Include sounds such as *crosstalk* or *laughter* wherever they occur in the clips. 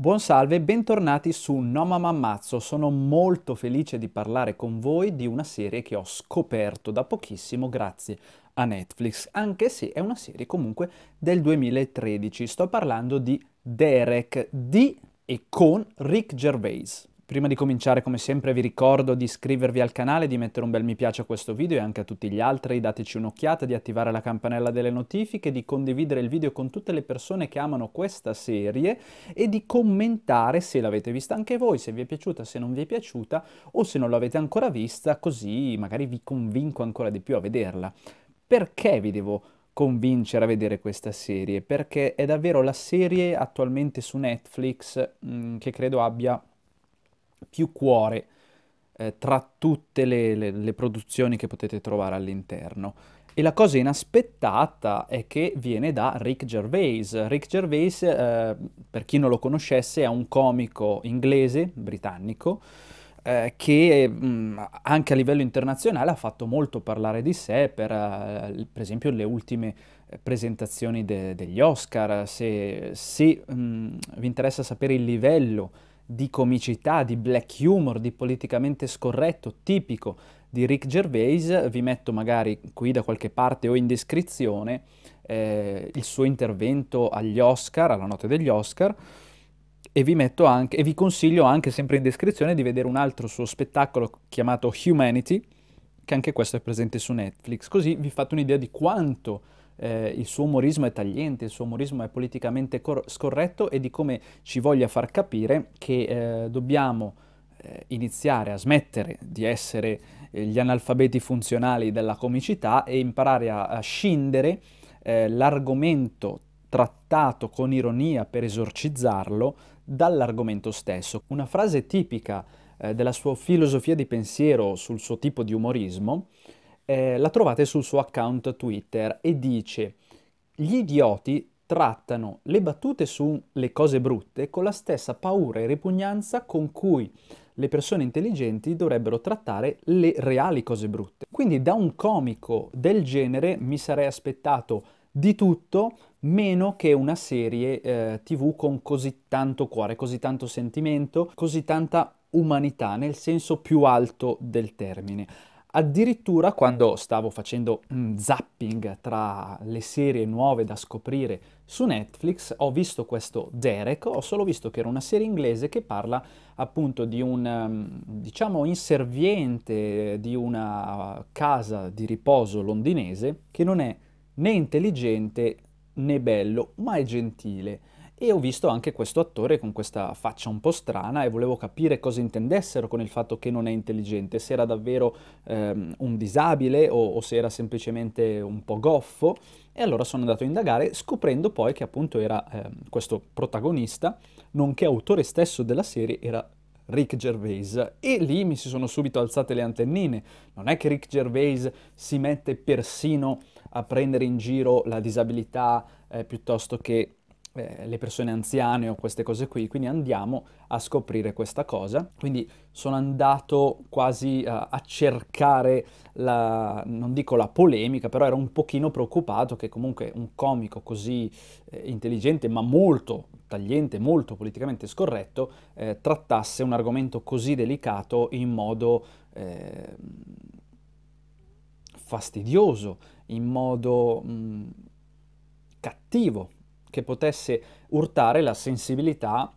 Buon salve e bentornati su No Mamma Mammazzo, sono molto felice di parlare con voi di una serie che ho scoperto da pochissimo grazie a Netflix, anche se è una serie comunque del 2013, sto parlando di Derek di e con Rick Gervais. Prima di cominciare come sempre vi ricordo di iscrivervi al canale, di mettere un bel mi piace a questo video e anche a tutti gli altri, dateci un'occhiata, di attivare la campanella delle notifiche, di condividere il video con tutte le persone che amano questa serie e di commentare se l'avete vista anche voi, se vi è piaciuta, se non vi è piaciuta o se non l'avete ancora vista, così magari vi convinco ancora di più a vederla. Perché vi devo convincere a vedere questa serie? Perché è davvero la serie attualmente su Netflix mh, mm, che credo abbia più cuore eh, tra tutte le, le, le produzioni che potete trovare all'interno. E la cosa inaspettata è che viene da Rick Gervais. Rick Gervais, eh, per chi non lo conoscesse, è un comico inglese, britannico, eh, che mh, mm, anche a livello internazionale ha fatto molto parlare di sé per, eh, per esempio, le ultime presentazioni de- degli Oscar. Se, se mh, mm, vi interessa sapere il livello di comicità, di black humor, di politicamente scorretto, tipico di Rick Gervais, vi metto magari qui da qualche parte o in descrizione eh, il suo intervento agli Oscar, alla notte degli Oscar, e vi, metto anche, e vi consiglio anche sempre in descrizione di vedere un altro suo spettacolo chiamato Humanity, che anche questo è presente su Netflix, così vi fate un'idea di quanto eh, il suo umorismo è tagliente, il suo umorismo è politicamente cor- scorretto e di come ci voglia far capire che eh, dobbiamo eh, iniziare a smettere di essere eh, gli analfabeti funzionali della comicità e imparare a, a scindere eh, l'argomento trattato con ironia per esorcizzarlo dall'argomento stesso. Una frase tipica eh, della sua filosofia di pensiero sul suo tipo di umorismo eh, la trovate sul suo account Twitter e dice gli idioti trattano le battute sulle cose brutte con la stessa paura e ripugnanza con cui le persone intelligenti dovrebbero trattare le reali cose brutte. Quindi da un comico del genere mi sarei aspettato di tutto meno che una serie eh, tv con così tanto cuore, così tanto sentimento, così tanta umanità nel senso più alto del termine. Addirittura quando stavo facendo mm, zapping tra le serie nuove da scoprire su Netflix, ho visto questo Derek, ho solo visto che era una serie inglese che parla appunto di un, ehm, diciamo, inserviente di una casa di riposo londinese che non è né intelligente né bello, ma è gentile e ho visto anche questo attore con questa faccia un po' strana e volevo capire cosa intendessero con il fatto che non è intelligente, se era davvero ehm, un disabile o, o se era semplicemente un po' goffo e allora sono andato a indagare scoprendo poi che appunto era ehm, questo protagonista, nonché autore stesso della serie, era Rick Gervais e lì mi si sono subito alzate le antennine. Non è che Rick Gervais si mette persino a prendere in giro la disabilità eh, piuttosto che eh, le persone anziane o queste cose qui, quindi andiamo a scoprire questa cosa. Quindi sono andato quasi uh, a cercare la, non dico la polemica, però ero un pochino preoccupato che comunque un comico così eh, intelligente ma molto tagliente, molto politicamente scorretto, eh, trattasse un argomento così delicato in modo ehm, fastidioso, in modo mh, mm, cattivo, che potesse urtare la sensibilità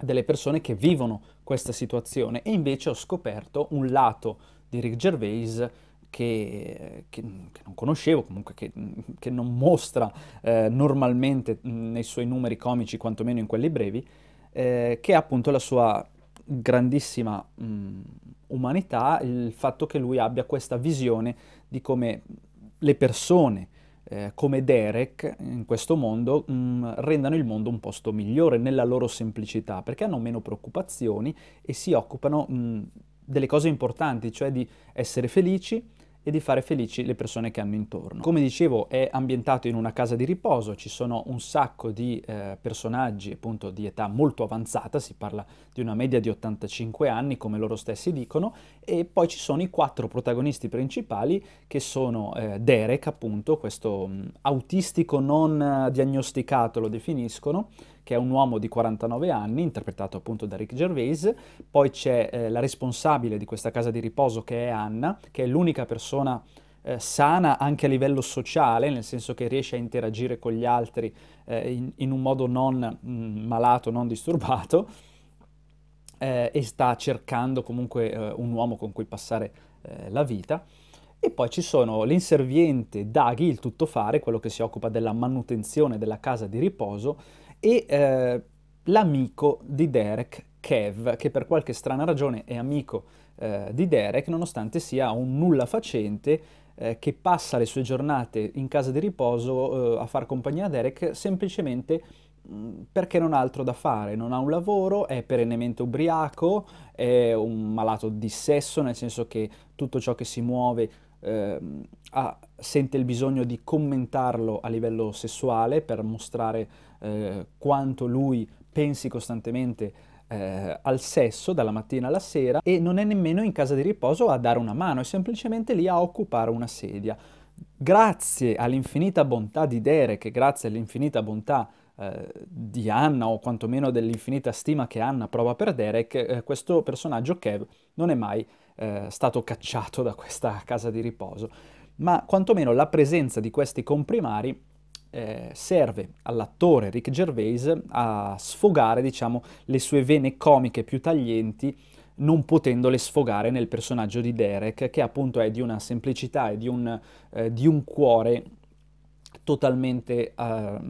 delle persone che vivono questa situazione e invece ho scoperto un lato di Rick Gervais che, che, che non conoscevo, comunque che, che non mostra eh, normalmente nei suoi numeri comici, quantomeno in quelli brevi, eh, che è appunto la sua grandissima mh, mm, umanità, il fatto che lui abbia questa visione di come le persone eh, come Derek in questo mondo mh, mm, rendano il mondo un posto migliore nella loro semplicità, perché hanno meno preoccupazioni e si occupano mh, mm, delle cose importanti, cioè di essere felici, e di fare felici le persone che hanno intorno. Come dicevo è ambientato in una casa di riposo, ci sono un sacco di eh, personaggi appunto di età molto avanzata, si parla di una media di 85 anni come loro stessi dicono, e poi ci sono i quattro protagonisti principali che sono eh, Derek appunto, questo mh, mm, autistico non eh, diagnosticato lo definiscono, che è un uomo di 49 anni, interpretato appunto da Rick Gervais, poi c'è eh, la responsabile di questa casa di riposo che è Anna, che è l'unica persona eh, sana anche a livello sociale, nel senso che riesce a interagire con gli altri eh, in, in, un modo non mh, mm, malato, non disturbato, eh, e sta cercando comunque eh, un uomo con cui passare eh, la vita. E poi ci sono l'inserviente Daghi, il tuttofare, quello che si occupa della manutenzione della casa di riposo, e eh, l'amico di Derek, Kev, che per qualche strana ragione è amico eh, di Derek, nonostante sia un nulla facente eh, che passa le sue giornate in casa di riposo eh, a far compagnia a Derek semplicemente mm, perché non ha altro da fare, non ha un lavoro, è perennemente ubriaco, è un malato di sesso, nel senso che tutto ciò che si muove ehm, ha, sente il bisogno di commentarlo a livello sessuale per mostrare eh, quanto lui pensi costantemente eh, al sesso dalla mattina alla sera e non è nemmeno in casa di riposo a dare una mano, è semplicemente lì a occupare una sedia. Grazie all'infinita bontà di Derek, grazie all'infinita bontà eh, di Anna o quantomeno dell'infinita stima che Anna prova per Derek, eh, questo personaggio Kev non è mai eh, stato cacciato da questa *laughs* casa di riposo, ma quantomeno la presenza di questi comprimari eh, serve all'attore Rick Gervais a sfogare, diciamo, le sue vene comiche più taglienti non potendole sfogare nel personaggio di Derek, che appunto è di una semplicità e di un, eh, di un cuore totalmente eh,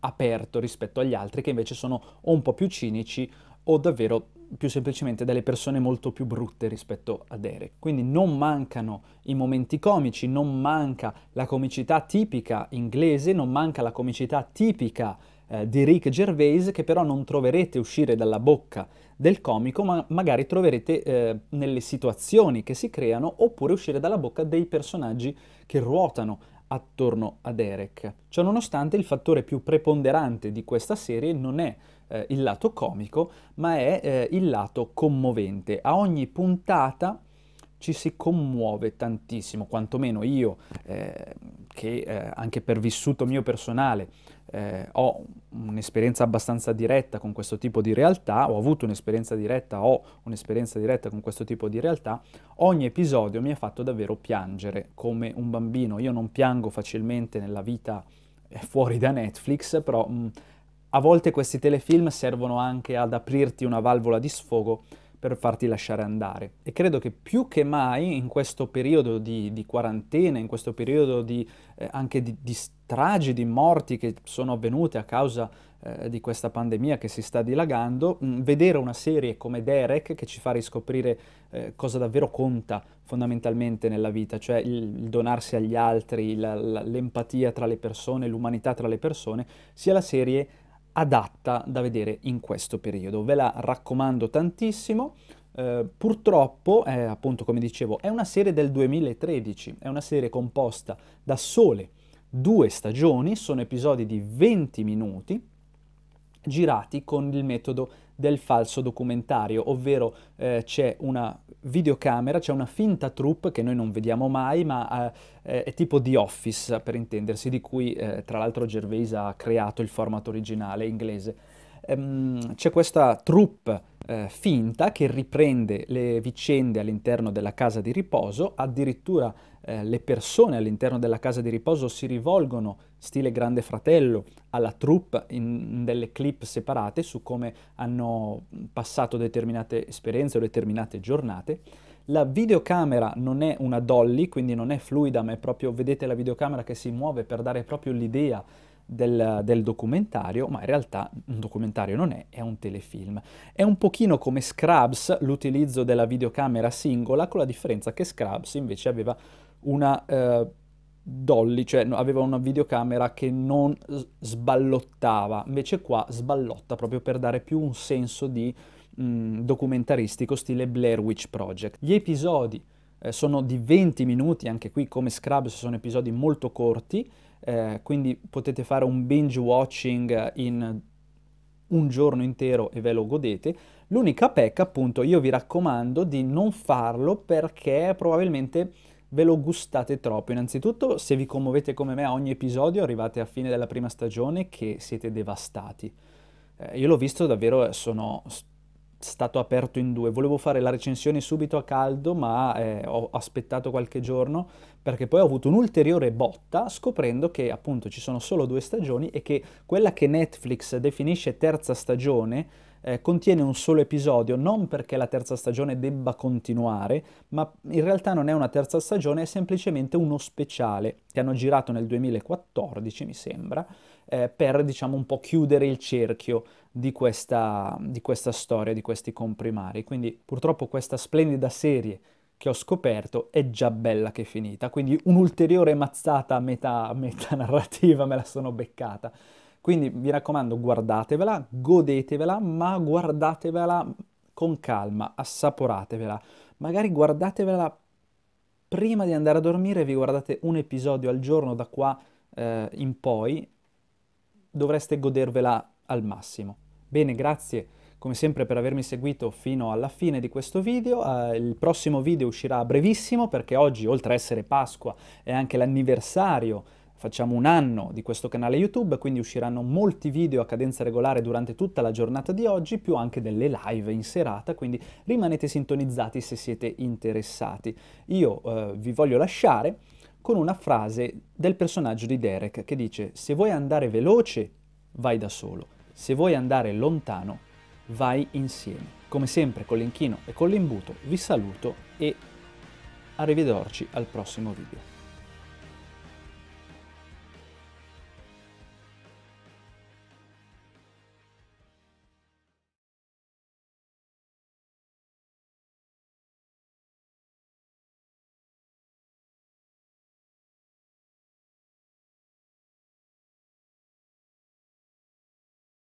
aperto rispetto agli altri, che invece sono o un po' più cinici o davvero più semplicemente delle persone molto più brutte rispetto a Derek. Quindi non mancano i momenti comici, non manca la comicità tipica inglese, non manca la comicità tipica eh, di Rick Gervais, che però non troverete uscire dalla bocca del comico, ma magari troverete eh, nelle situazioni che si creano oppure uscire dalla bocca dei personaggi che ruotano attorno ad Eric. Ciononostante il fattore più preponderante di questa serie non è eh, il lato comico, ma è eh, il lato commovente. A ogni puntata ci si commuove tantissimo, quantomeno io, eh, che eh, anche per vissuto mio personale eh, ho un'esperienza abbastanza diretta con questo tipo di realtà, ho avuto un'esperienza diretta, ho un'esperienza diretta con questo tipo di realtà, ogni episodio mi ha fatto davvero piangere come un bambino. Io non piango facilmente nella vita eh, fuori da Netflix, però mh, mm, a volte questi telefilm servono anche ad aprirti una valvola di sfogo per farti lasciare andare. E credo che più che mai in questo periodo di, di quarantena, in questo periodo di, eh, anche di, di stragi, di morti che sono avvenute a causa eh, di questa pandemia che si sta dilagando, mh, mm, vedere una serie come Derek che ci fa riscoprire eh, cosa davvero conta fondamentalmente nella vita, cioè il, il donarsi agli altri, la, la, l'empatia tra le persone, l'umanità tra le persone, sia la serie adatta da vedere in questo periodo. Ve la raccomando tantissimo. Eh, purtroppo, eh, appunto come dicevo, è una serie del 2013, è una serie composta da sole due stagioni, sono episodi di 20 minuti girati con il metodo del falso documentario, ovvero eh, c'è una videocamera, c'è una finta troupe che noi non vediamo mai, ma eh, è tipo The Office per intendersi, di cui eh, tra l'altro Gervais ha creato il format originale inglese. Ehm, c'è questa troupe eh, finta che riprende le vicende all'interno della casa di riposo, addirittura eh, le persone all'interno della casa di riposo si rivolgono, stile Grande Fratello, alla troupe in, in delle clip separate su come hanno passato determinate esperienze o determinate giornate. La videocamera non è una dolly, quindi non è fluida, ma è proprio, vedete la videocamera che si muove per dare proprio l'idea del, del, documentario, ma in realtà un documentario non è, è un telefilm. È un pochino come Scrubs l'utilizzo della videocamera singola, con la differenza che Scrubs invece aveva una eh, dolly, cioè aveva una videocamera che non sballottava, invece qua sballotta proprio per dare più un senso di mh, mm, documentaristico stile Blair Witch Project. Gli episodi eh, sono di 20 minuti, anche qui come Scrubs sono episodi molto corti, eh, quindi potete fare un binge watching in un giorno intero e ve lo godete. L'unica pecca, appunto, io vi raccomando di non farlo perché probabilmente ve lo gustate troppo. Innanzitutto, se vi commuovete come me a ogni episodio, arrivate a fine della prima stagione che siete devastati. Eh, io l'ho visto davvero, sono stato aperto in due. Volevo fare la recensione subito a caldo, ma eh, ho aspettato qualche giorno perché poi ho avuto un'ulteriore botta scoprendo che appunto ci sono solo due stagioni e che quella che Netflix definisce terza stagione eh, contiene un solo episodio, non perché la terza stagione debba continuare, ma in realtà non è una terza stagione, è semplicemente uno speciale che hanno girato nel 2014, mi sembra eh, per diciamo un po' chiudere il cerchio di questa, di questa storia, di questi comprimari. Quindi purtroppo questa splendida serie che ho scoperto è già bella che è finita, quindi un'ulteriore mazzata meta, *laughs* narrativa me la sono beccata. Quindi mi raccomando, guardatevela, godetevela, ma guardatevela con calma, assaporatevela. Magari guardatevela prima di andare a dormire, vi guardate un episodio al giorno da qua eh, in poi dovreste godervela al massimo. Bene, grazie come sempre per avermi seguito fino alla fine di questo video. Uh, il prossimo video uscirà brevissimo perché oggi, oltre a essere Pasqua, è anche l'anniversario facciamo un anno di questo canale YouTube, quindi usciranno molti video a cadenza regolare durante tutta la giornata di oggi, più anche delle live in serata, quindi rimanete sintonizzati se siete interessati. Io eh, vi voglio lasciare, con una frase del personaggio di Derek che dice se vuoi andare veloce vai da solo, se vuoi andare lontano vai insieme. Come sempre con l'inchino e con l'imbuto vi saluto e arrivederci al prossimo video.